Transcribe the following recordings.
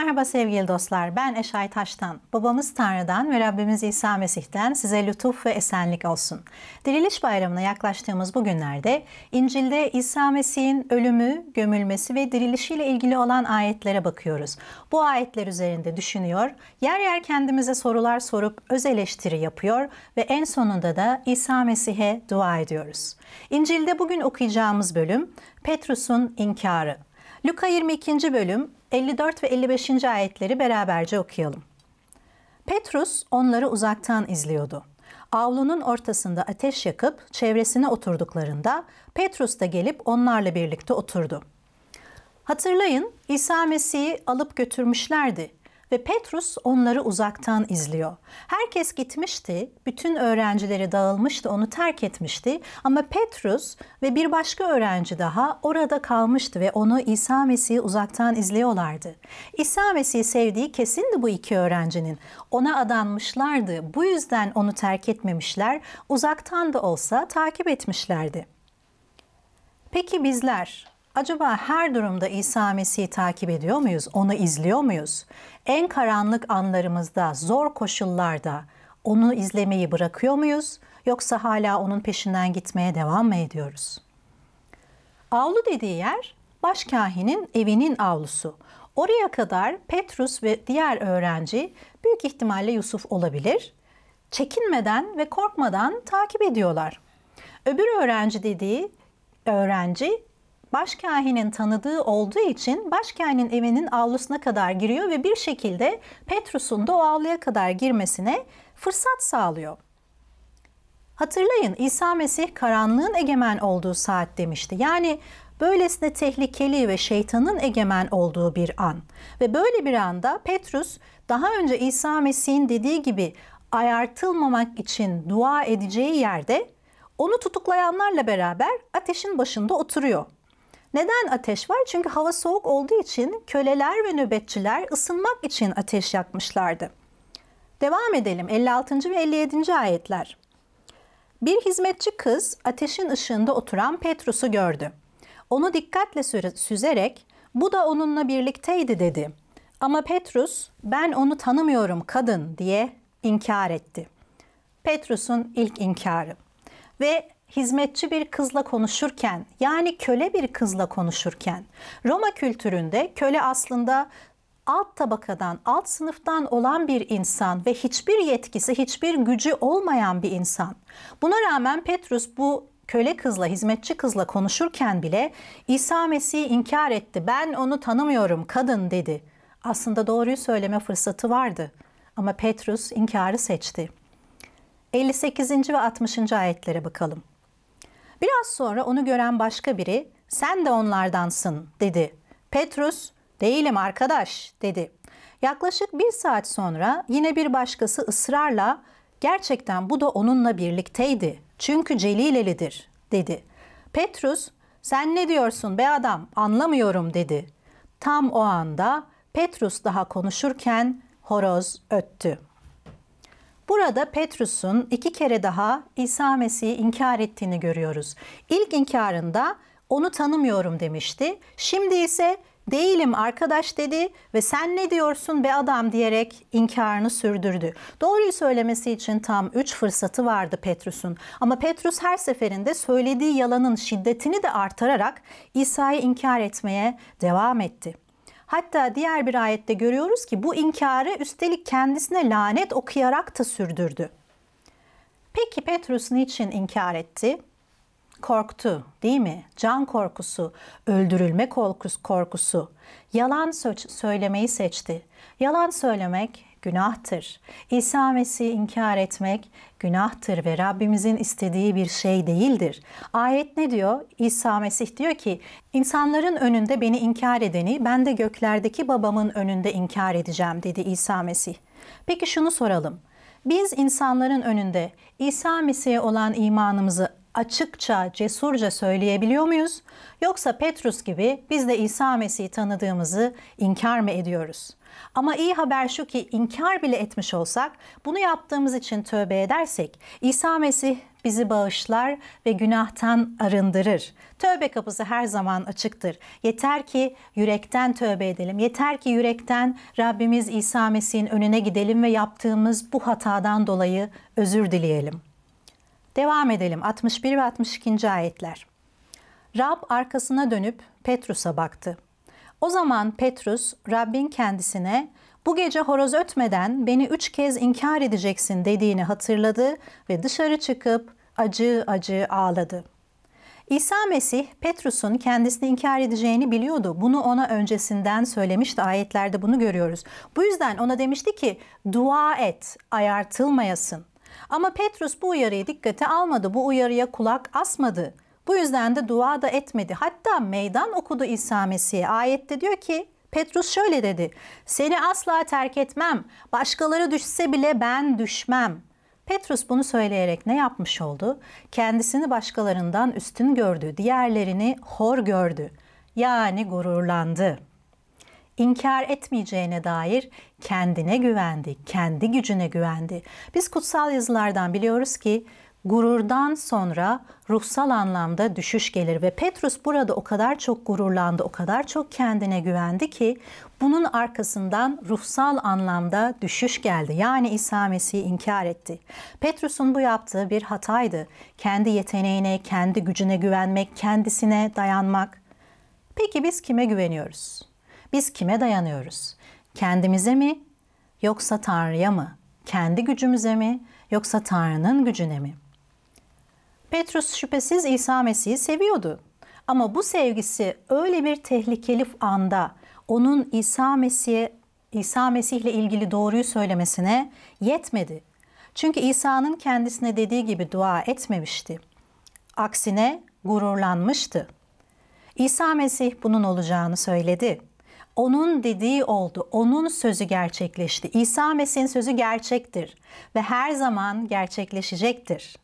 Merhaba sevgili dostlar, ben Eşay Taş'tan, babamız Tanrı'dan ve Rabbimiz İsa Mesih'ten size lütuf ve esenlik olsun. Diriliş Bayramı'na yaklaştığımız bu günlerde İncil'de İsa Mesih'in ölümü, gömülmesi ve dirilişiyle ilgili olan ayetlere bakıyoruz. Bu ayetler üzerinde düşünüyor, yer yer kendimize sorular sorup öz eleştiri yapıyor ve en sonunda da İsa Mesih'e dua ediyoruz. İncil'de bugün okuyacağımız bölüm Petrus'un inkarı. Luka 22. bölüm 54 ve 55. ayetleri beraberce okuyalım. Petrus onları uzaktan izliyordu. Avlunun ortasında ateş yakıp çevresine oturduklarında Petrus da gelip onlarla birlikte oturdu. Hatırlayın İsa Mesih'i alıp götürmüşlerdi ve Petrus onları uzaktan izliyor. Herkes gitmişti, bütün öğrencileri dağılmıştı, onu terk etmişti ama Petrus ve bir başka öğrenci daha orada kalmıştı ve onu İsa Mesih'i uzaktan izliyorlardı. İsa Mesih'i sevdiği kesindi bu iki öğrencinin. Ona adanmışlardı. Bu yüzden onu terk etmemişler, uzaktan da olsa takip etmişlerdi. Peki bizler Acaba her durumda İsa Mesih'i takip ediyor muyuz? Onu izliyor muyuz? En karanlık anlarımızda, zor koşullarda onu izlemeyi bırakıyor muyuz? Yoksa hala onun peşinden gitmeye devam mı ediyoruz? Avlu dediği yer başkahinin evinin avlusu. Oraya kadar Petrus ve diğer öğrenci büyük ihtimalle Yusuf olabilir. Çekinmeden ve korkmadan takip ediyorlar. Öbür öğrenci dediği öğrenci başkahinin tanıdığı olduğu için başkahinin evinin avlusuna kadar giriyor ve bir şekilde Petrus'un da o avluya kadar girmesine fırsat sağlıyor. Hatırlayın İsa Mesih karanlığın egemen olduğu saat demişti. Yani böylesine tehlikeli ve şeytanın egemen olduğu bir an. Ve böyle bir anda Petrus daha önce İsa Mesih'in dediği gibi ayartılmamak için dua edeceği yerde onu tutuklayanlarla beraber ateşin başında oturuyor. Neden ateş var? Çünkü hava soğuk olduğu için köleler ve nöbetçiler ısınmak için ateş yakmışlardı. Devam edelim 56. ve 57. ayetler. Bir hizmetçi kız ateşin ışığında oturan Petrus'u gördü. Onu dikkatle süzerek bu da onunla birlikteydi dedi. Ama Petrus ben onu tanımıyorum kadın diye inkar etti. Petrus'un ilk inkarı. Ve hizmetçi bir kızla konuşurken yani köle bir kızla konuşurken Roma kültüründe köle aslında alt tabakadan, alt sınıftan olan bir insan ve hiçbir yetkisi, hiçbir gücü olmayan bir insan. Buna rağmen Petrus bu köle kızla, hizmetçi kızla konuşurken bile İsa Mesih'i inkar etti. Ben onu tanımıyorum kadın dedi. Aslında doğruyu söyleme fırsatı vardı ama Petrus inkarı seçti. 58. ve 60. ayetlere bakalım. Biraz sonra onu gören başka biri sen de onlardansın dedi. Petrus değilim arkadaş dedi. Yaklaşık bir saat sonra yine bir başkası ısrarla gerçekten bu da onunla birlikteydi. Çünkü Celilelidir dedi. Petrus sen ne diyorsun be adam anlamıyorum dedi. Tam o anda Petrus daha konuşurken horoz öttü. Burada Petrus'un iki kere daha İsa Mesih'i inkar ettiğini görüyoruz. İlk inkarında onu tanımıyorum demişti. Şimdi ise değilim arkadaş dedi ve sen ne diyorsun be adam diyerek inkarını sürdürdü. Doğruyu söylemesi için tam 3 fırsatı vardı Petrus'un. Ama Petrus her seferinde söylediği yalanın şiddetini de artırarak İsa'yı inkar etmeye devam etti. Hatta diğer bir ayette görüyoruz ki bu inkarı üstelik kendisine lanet okuyarak da sürdürdü. Peki Petrus niçin inkar etti? Korktu değil mi? Can korkusu, öldürülme korkusu, yalan söylemeyi seçti. Yalan söylemek günahtır. İsa Mesih'i inkar etmek günahtır ve Rabbimizin istediği bir şey değildir. Ayet ne diyor? İsa Mesih diyor ki, insanların önünde beni inkar edeni ben de göklerdeki babamın önünde inkar edeceğim dedi İsa Mesih. Peki şunu soralım. Biz insanların önünde İsa Mesih'e olan imanımızı açıkça, cesurca söyleyebiliyor muyuz? Yoksa Petrus gibi biz de İsa Mesih'i tanıdığımızı inkar mı ediyoruz? Ama iyi haber şu ki inkar bile etmiş olsak, bunu yaptığımız için tövbe edersek İsa Mesih bizi bağışlar ve günahtan arındırır. Tövbe kapısı her zaman açıktır. Yeter ki yürekten tövbe edelim. Yeter ki yürekten Rabbimiz İsa Mesih'in önüne gidelim ve yaptığımız bu hatadan dolayı özür dileyelim. Devam edelim 61 ve 62. ayetler. Rab arkasına dönüp Petrus'a baktı. O zaman Petrus Rabbin kendisine bu gece horoz ötmeden beni üç kez inkar edeceksin dediğini hatırladı ve dışarı çıkıp acı acı ağladı. İsa Mesih Petrus'un kendisini inkar edeceğini biliyordu. Bunu ona öncesinden söylemişti. Ayetlerde bunu görüyoruz. Bu yüzden ona demişti ki dua et, ayartılmayasın. Ama Petrus bu uyarıyı dikkate almadı, bu uyarıya kulak asmadı. Bu yüzden de dua da etmedi. Hatta meydan okudu İsa Mesih'e. Ayette diyor ki Petrus şöyle dedi. Seni asla terk etmem. Başkaları düşse bile ben düşmem. Petrus bunu söyleyerek ne yapmış oldu? Kendisini başkalarından üstün gördü, diğerlerini hor gördü. Yani gururlandı inkar etmeyeceğine dair kendine güvendi, kendi gücüne güvendi. Biz kutsal yazılardan biliyoruz ki gururdan sonra ruhsal anlamda düşüş gelir ve Petrus burada o kadar çok gururlandı, o kadar çok kendine güvendi ki bunun arkasından ruhsal anlamda düşüş geldi. Yani İsa Mesih'i inkar etti. Petrus'un bu yaptığı bir hataydı. Kendi yeteneğine, kendi gücüne güvenmek, kendisine dayanmak. Peki biz kime güveniyoruz? Biz kime dayanıyoruz? Kendimize mi yoksa Tanrı'ya mı? Kendi gücümüze mi yoksa Tanrı'nın gücüne mi? Petrus şüphesiz İsa Mesih'i seviyordu. Ama bu sevgisi öyle bir tehlikeli anda onun İsa Mesih'e İsa Mesih'le ilgili doğruyu söylemesine yetmedi. Çünkü İsa'nın kendisine dediği gibi dua etmemişti. Aksine gururlanmıştı. İsa Mesih bunun olacağını söyledi. Onun dediği oldu. Onun sözü gerçekleşti. İsa Mesih'in sözü gerçektir ve her zaman gerçekleşecektir.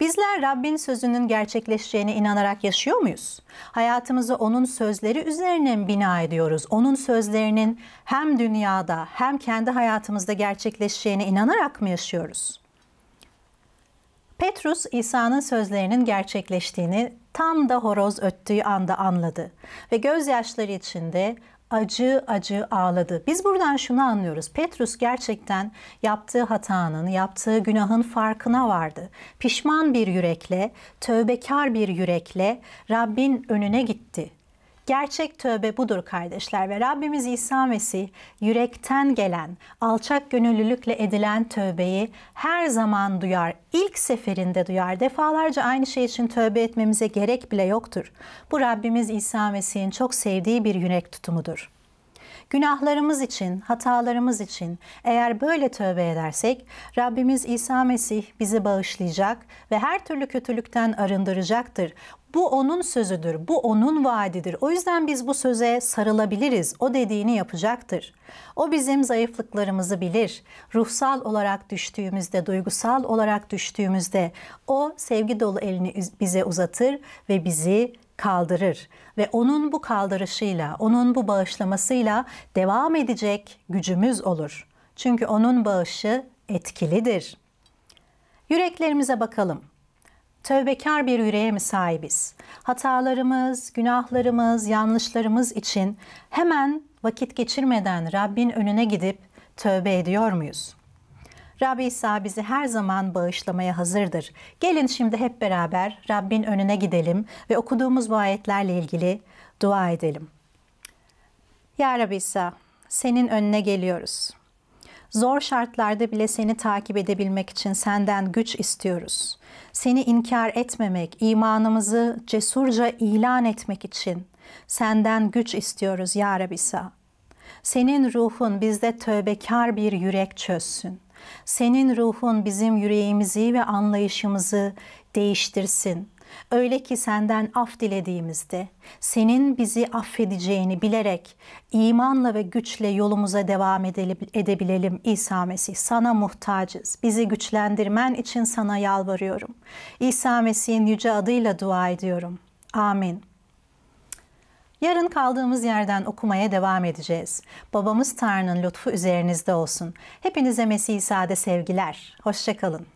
Bizler Rabbin sözünün gerçekleşeceğine inanarak yaşıyor muyuz? Hayatımızı onun sözleri üzerine mi bina ediyoruz? Onun sözlerinin hem dünyada hem kendi hayatımızda gerçekleşeceğine inanarak mı yaşıyoruz? Petrus İsa'nın sözlerinin gerçekleştiğini tam da horoz öttüğü anda anladı ve gözyaşları içinde acı acı ağladı. Biz buradan şunu anlıyoruz. Petrus gerçekten yaptığı hatanın, yaptığı günahın farkına vardı. Pişman bir yürekle, tövbekar bir yürekle Rabbin önüne gitti Gerçek tövbe budur kardeşler ve Rabbimiz İsa Mesih yürekten gelen, alçak gönüllülükle edilen tövbeyi her zaman duyar. İlk seferinde duyar. Defalarca aynı şey için tövbe etmemize gerek bile yoktur. Bu Rabbimiz İsa Mesih'in çok sevdiği bir yürek tutumudur. Günahlarımız için, hatalarımız için eğer böyle tövbe edersek Rabbimiz İsa Mesih bizi bağışlayacak ve her türlü kötülükten arındıracaktır. Bu onun sözüdür, bu onun vaadidir. O yüzden biz bu söze sarılabiliriz. O dediğini yapacaktır. O bizim zayıflıklarımızı bilir. Ruhsal olarak düştüğümüzde, duygusal olarak düştüğümüzde o sevgi dolu elini bize uzatır ve bizi kaldırır ve onun bu kaldırışıyla, onun bu bağışlamasıyla devam edecek gücümüz olur. Çünkü onun bağışı etkilidir. Yüreklerimize bakalım tövbekar bir yüreğe mi sahibiz? Hatalarımız, günahlarımız, yanlışlarımız için hemen vakit geçirmeden Rabbin önüne gidip tövbe ediyor muyuz? Rabbi İsa bizi her zaman bağışlamaya hazırdır. Gelin şimdi hep beraber Rabbin önüne gidelim ve okuduğumuz bu ayetlerle ilgili dua edelim. Ya Rabbi İsa, senin önüne geliyoruz.'' Zor şartlarda bile seni takip edebilmek için senden güç istiyoruz. Seni inkar etmemek, imanımızı cesurca ilan etmek için senden güç istiyoruz ya Rabisa. Senin ruhun bizde tövbekar bir yürek çözsün. Senin ruhun bizim yüreğimizi ve anlayışımızı değiştirsin. Öyle ki senden af dilediğimizde senin bizi affedeceğini bilerek imanla ve güçle yolumuza devam edebilelim İsa Mesih. Sana muhtacız. Bizi güçlendirmen için sana yalvarıyorum. İsa Mesih'in yüce adıyla dua ediyorum. Amin. Yarın kaldığımız yerden okumaya devam edeceğiz. Babamız Tanrı'nın lütfu üzerinizde olsun. Hepinize Mesih İsa'da sevgiler. Hoşçakalın.